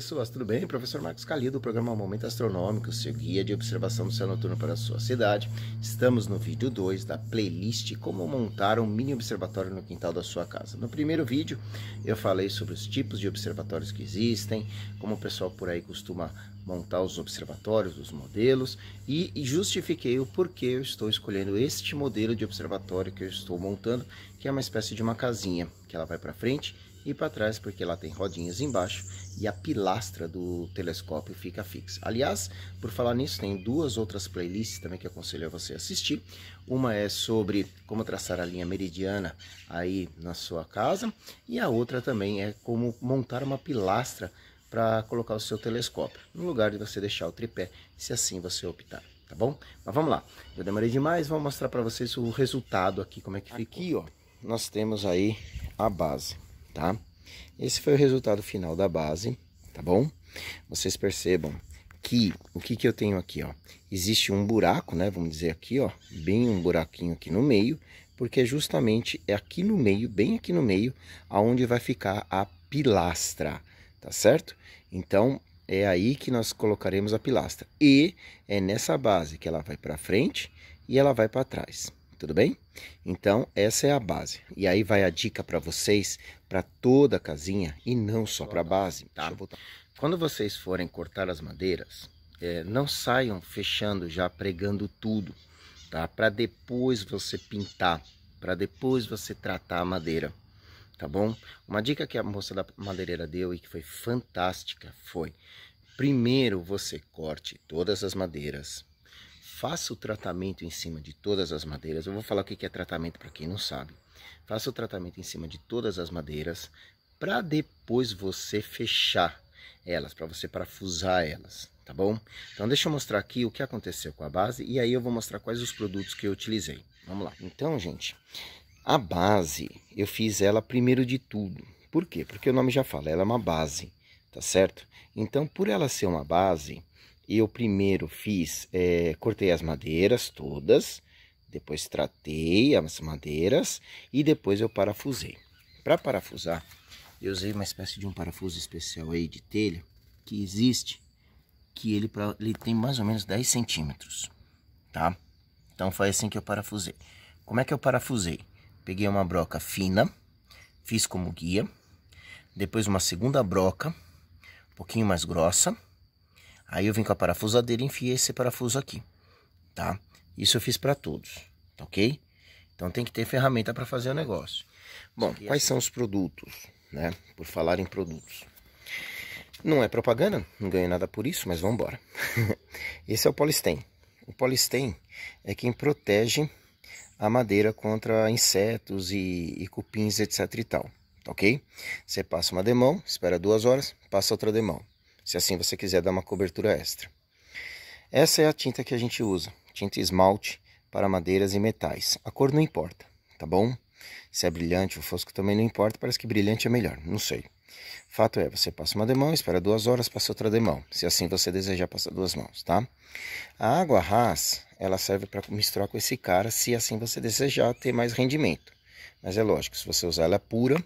pessoas, tudo bem? Professor Marcos Cali do programa Momento Astronômico, seu guia de observação do céu noturno para a sua cidade. Estamos no vídeo 2 da playlist Como montar um mini observatório no quintal da sua casa. No primeiro vídeo eu falei sobre os tipos de observatórios que existem, como o pessoal por aí costuma montar os observatórios, os modelos e justifiquei o porquê eu estou escolhendo este modelo de observatório que eu estou montando, que é uma espécie de uma casinha que ela vai para frente e para trás, porque lá tem rodinhas embaixo e a pilastra do telescópio fica fixa. Aliás, por falar nisso, tem duas outras playlists também que aconselho a você assistir. Uma é sobre como traçar a linha meridiana aí na sua casa e a outra também é como montar uma pilastra para colocar o seu telescópio, no lugar de você deixar o tripé, se assim você optar tá bom? Mas vamos lá, eu demorei demais, vou mostrar para vocês o resultado aqui, como é que fica. Aqui, ó, nós temos aí a base tá? Esse foi o resultado final da base, tá bom? Vocês percebam que o que, que eu tenho aqui, ó? Existe um buraco, né? Vamos dizer aqui, ó, bem um buraquinho aqui no meio, porque justamente é aqui no meio, bem aqui no meio, aonde vai ficar a pilastra, tá certo? Então é aí que nós colocaremos a pilastra e é nessa base que ela vai para frente e ela vai para trás tudo bem? Então, essa é a base. E aí vai a dica para vocês, para toda a casinha e não só para a base. Tá? Quando vocês forem cortar as madeiras, é, não saiam fechando já, pregando tudo, tá? Para depois você pintar, para depois você tratar a madeira, tá bom? Uma dica que a moça da madeireira deu e que foi fantástica foi primeiro você corte todas as madeiras, faça o tratamento em cima de todas as madeiras. Eu vou falar o que é tratamento para quem não sabe. Faça o tratamento em cima de todas as madeiras para depois você fechar elas, para você parafusar elas, tá bom? Então deixa eu mostrar aqui o que aconteceu com a base e aí eu vou mostrar quais os produtos que eu utilizei. Vamos lá. Então, gente, a base eu fiz ela primeiro de tudo. Por quê? Porque o nome já fala, ela é uma base, tá certo? Então, por ela ser uma base, eu primeiro fiz, é, cortei as madeiras todas, depois tratei as madeiras e depois eu parafusei. Para parafusar, eu usei uma espécie de um parafuso especial aí de telha que existe, que ele, ele tem mais ou menos 10 centímetros, tá? Então foi assim que eu parafusei. Como é que eu parafusei? Peguei uma broca fina, fiz como guia, depois uma segunda broca, um pouquinho mais grossa, Aí eu vim com a parafusadeira e enfiei esse parafuso aqui, tá? Isso eu fiz para todos, tá ok? Então tem que ter ferramenta para fazer o negócio. Bom, quais são os produtos, né? Por falar em produtos. Não é propaganda, não ganho nada por isso, mas vamos embora. Esse é o polistém. O polistém é quem protege a madeira contra insetos e, e cupins, etc e tal, tá ok? Você passa uma demão, espera duas horas, passa outra demão se assim você quiser dar uma cobertura extra. Essa é a tinta que a gente usa, tinta esmalte para madeiras e metais. A cor não importa, tá bom? Se é brilhante ou fosco também não importa, parece que brilhante é melhor, não sei. Fato é, você passa uma demão, espera duas horas, passa outra demão. Se assim você desejar, passa duas mãos, tá? A água ras, ela serve para misturar com esse cara, se assim você desejar ter mais rendimento. Mas é lógico, se você usar ela pura,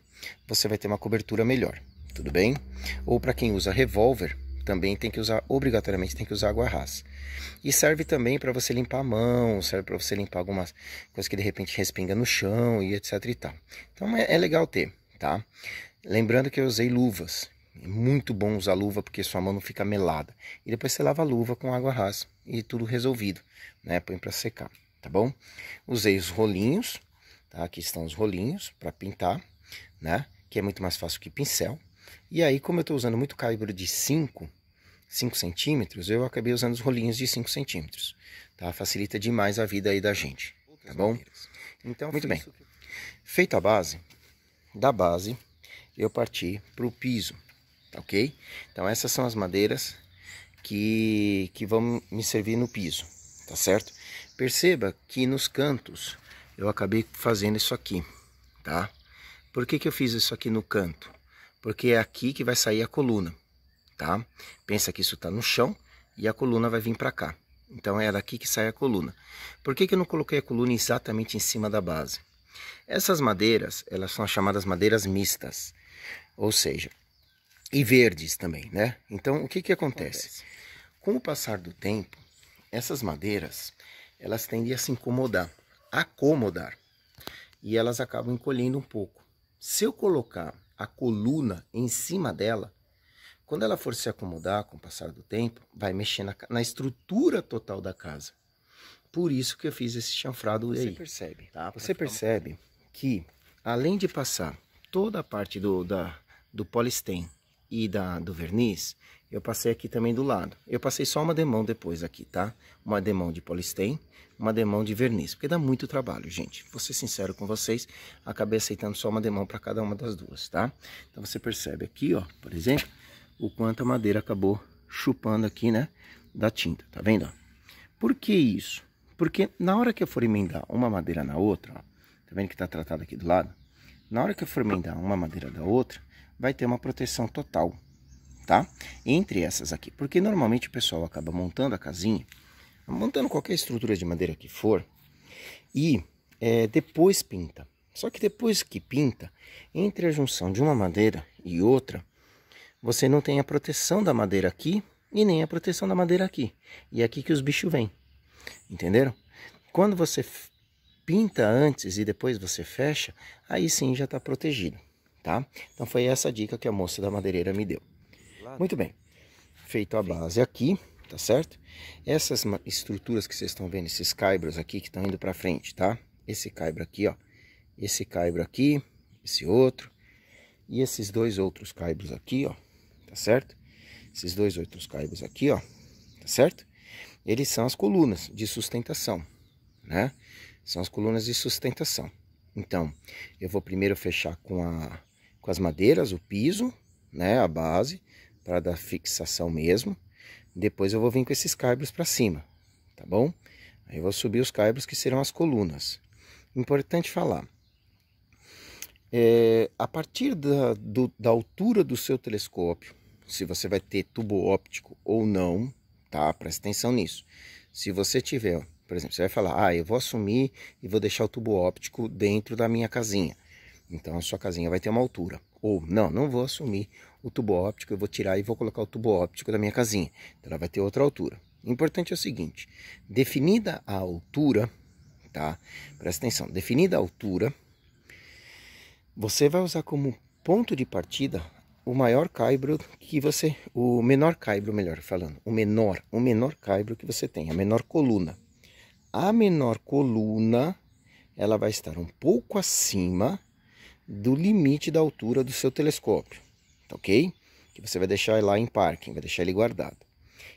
você vai ter uma cobertura melhor tudo bem? Ou para quem usa revólver, também tem que usar, obrigatoriamente tem que usar água rasa. E serve também para você limpar a mão, serve para você limpar algumas coisas que de repente respinga no chão e etc e tal. Então é, é legal ter, tá? Lembrando que eu usei luvas. É muito bom usar luva porque sua mão não fica melada. E depois você lava a luva com água rasa e tudo resolvido, né? Põe para secar, tá bom? Usei os rolinhos, tá? Aqui estão os rolinhos para pintar, né? Que é muito mais fácil que pincel. E aí, como eu estou usando muito calibre de 5, 5 centímetros, eu acabei usando os rolinhos de 5 centímetros. Tá? Facilita demais a vida aí da gente, tá bom? Então, muito bem. Feita a base, da base eu parti para o piso, tá ok? Então essas são as madeiras que, que vão me servir no piso, tá certo? Perceba que nos cantos eu acabei fazendo isso aqui, tá? Por que, que eu fiz isso aqui no canto? porque é aqui que vai sair a coluna, tá? Pensa que isso está no chão e a coluna vai vir para cá. Então é daqui que sai a coluna. Por que, que eu não coloquei a coluna exatamente em cima da base? Essas madeiras, elas são chamadas madeiras mistas, ou seja, e verdes também, né? Então o que, que acontece? acontece? Com o passar do tempo, essas madeiras, elas tendem a se incomodar, acomodar, e elas acabam encolhendo um pouco. Se eu colocar a coluna em cima dela, quando ela for se acomodar com o passar do tempo, vai mexer na, na estrutura total da casa. Por isso que eu fiz esse chanfrado Você aí. Você percebe. Tá? Você percebe um... que, além de passar toda a parte do, da, do polistém e da, do verniz, eu passei aqui também do lado. Eu passei só uma demão depois aqui, tá? Uma demão de polistém, uma demão de verniz, porque dá muito trabalho, gente. Vou ser sincero com vocês, acabei aceitando só uma demão para cada uma das duas, tá? Então você percebe aqui, ó, por exemplo, o quanto a madeira acabou chupando aqui, né, da tinta, tá vendo? Por que isso? Porque na hora que eu for emendar uma madeira na outra, ó, tá vendo que tá tratado aqui do lado? Na hora que eu for emendar uma madeira da outra, vai ter uma proteção total, tá? Entre essas aqui, porque normalmente o pessoal acaba montando a casinha, montando qualquer estrutura de madeira que for, e é, depois pinta. Só que depois que pinta, entre a junção de uma madeira e outra, você não tem a proteção da madeira aqui e nem a proteção da madeira aqui. E é aqui que os bichos vêm, entenderam? Quando você pinta antes e depois você fecha, aí sim já está protegido, tá? Então foi essa dica que a moça da madeireira me deu. Muito bem. Feito a base aqui, tá certo? Essas estruturas que vocês estão vendo, esses caibros aqui que estão indo para frente, tá? Esse caibro aqui, ó. Esse caibro aqui, esse outro. E esses dois outros caibros aqui, ó. Tá certo? Esses dois outros caibros aqui, ó. Tá certo? Eles são as colunas de sustentação, né? São as colunas de sustentação. Então, eu vou primeiro fechar com, a, com as madeiras, o piso, né? A base para dar fixação mesmo. Depois eu vou vir com esses caibros para cima, tá bom? Aí eu vou subir os caibros que serão as colunas. Importante falar. É, a partir da, do, da altura do seu telescópio, se você vai ter tubo óptico ou não, tá? Presta atenção nisso. Se você tiver, por exemplo, você vai falar, ah, eu vou assumir e vou deixar o tubo óptico dentro da minha casinha. Então a sua casinha vai ter uma altura. Ou, não, não vou assumir o tubo óptico, eu vou tirar e vou colocar o tubo óptico da minha casinha. Então ela vai ter outra altura. O importante é o seguinte, definida a altura, tá? Presta atenção, definida a altura, você vai usar como ponto de partida o maior caibro que você, o menor caibro, melhor falando, o menor, o menor caibro que você tem, a menor coluna. A menor coluna, ela vai estar um pouco acima do limite da altura do seu telescópio. Tá ok? Que você vai deixar lá em parking, vai deixar ele guardado.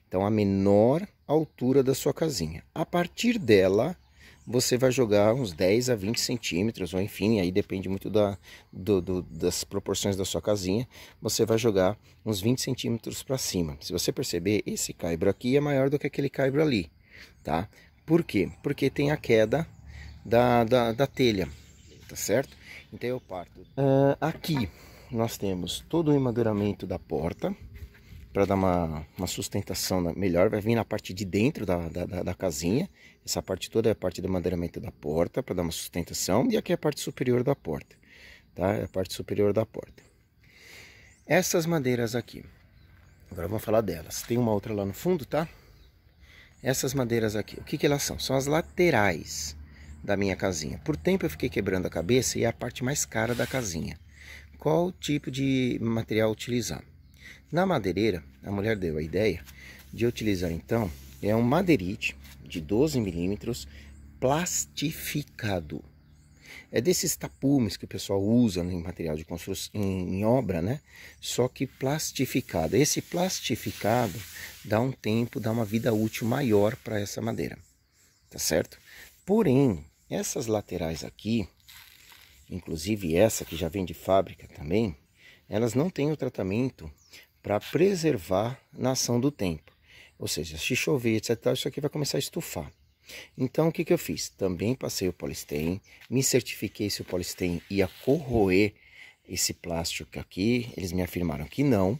Então, a menor altura da sua casinha. A partir dela, você vai jogar uns 10 a 20 centímetros, ou enfim, aí depende muito da, do, do, das proporções da sua casinha, você vai jogar uns 20 centímetros para cima. Se você perceber, esse caibro aqui é maior do que aquele caibro ali, tá? Por quê? Porque tem a queda da, da, da telha, tá certo? Então eu parto uh, aqui, nós temos todo o emadeiramento da porta para dar uma, uma sustentação melhor. Vai vir na parte de dentro da, da, da, da casinha. Essa parte toda é a parte do emadeiramento da porta para dar uma sustentação. E aqui é a parte superior da porta, tá? É a parte superior da porta. Essas madeiras aqui, agora vamos falar delas. Tem uma outra lá no fundo, tá? Essas madeiras aqui, o que, que elas são? São as laterais da minha casinha. Por tempo eu fiquei quebrando a cabeça e é a parte mais cara da casinha qual tipo de material utilizar. Na madeireira, a mulher deu a ideia de utilizar então é um madeirite de 12 milímetros plastificado. É desses tapumes que o pessoal usa em material de construção, em, em obra, né? Só que plastificado. Esse plastificado dá um tempo, dá uma vida útil maior para essa madeira, tá certo? Porém, essas laterais aqui, inclusive essa que já vem de fábrica também, elas não têm o tratamento para preservar na ação do tempo. Ou seja, se chover, etc., isso aqui vai começar a estufar. Então, o que, que eu fiz? Também passei o polistem, me certifiquei se o polistem ia corroer esse plástico aqui. Eles me afirmaram que não.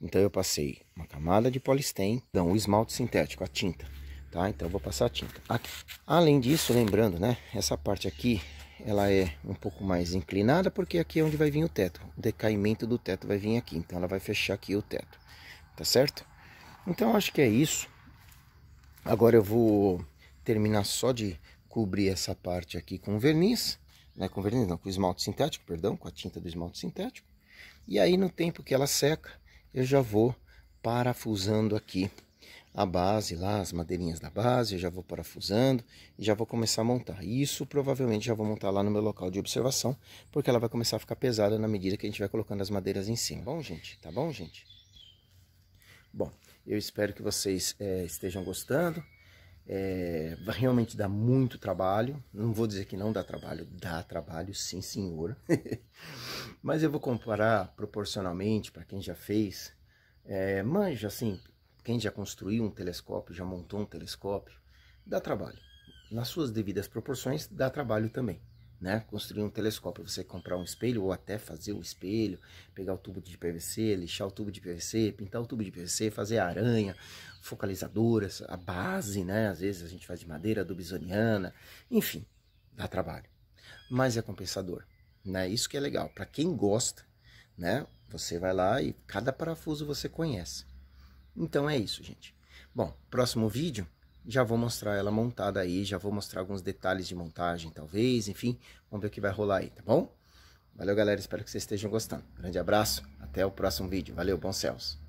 Então, eu passei uma camada de polistem, não, o esmalte sintético, a tinta. Tá? Então, eu vou passar a tinta. Aqui. Além disso, lembrando, né? Essa parte aqui ela é um pouco mais inclinada, porque aqui é onde vai vir o teto. O decaimento do teto vai vir aqui, então ela vai fechar aqui o teto. Tá certo? Então acho que é isso. Agora eu vou terminar só de cobrir essa parte aqui com verniz, né, com verniz não, com esmalte sintético, perdão, com a tinta do esmalte sintético. E aí no tempo que ela seca, eu já vou parafusando aqui a base lá, as madeirinhas da base, eu já vou parafusando e já vou começar a montar. Isso provavelmente já vou montar lá no meu local de observação, porque ela vai começar a ficar pesada na medida que a gente vai colocando as madeiras em cima. Tá bom, gente? Tá bom, gente? Bom, eu espero que vocês é, estejam gostando. É, realmente dá muito trabalho. Não vou dizer que não dá trabalho, dá trabalho, sim, senhor. Mas eu vou comparar proporcionalmente para quem já fez. É, manja, assim, quem já construiu um telescópio, já montou um telescópio, dá trabalho. Nas suas devidas proporções, dá trabalho também. Né? Construir um telescópio, você comprar um espelho ou até fazer o espelho, pegar o tubo de PVC, lixar o tubo de PVC, pintar o tubo de PVC, fazer a aranha, focalizadoras, a base, né? Às vezes a gente faz de madeira dubisoniana, enfim, dá trabalho. Mas é compensador, né? Isso que é legal. Para quem gosta, né? Você vai lá e cada parafuso você conhece. Então é isso, gente. Bom, próximo vídeo já vou mostrar ela montada aí, já vou mostrar alguns detalhes de montagem, talvez, enfim, vamos ver o que vai rolar aí, tá bom? Valeu, galera, espero que vocês estejam gostando. Grande abraço, até o próximo vídeo. Valeu, bons céus.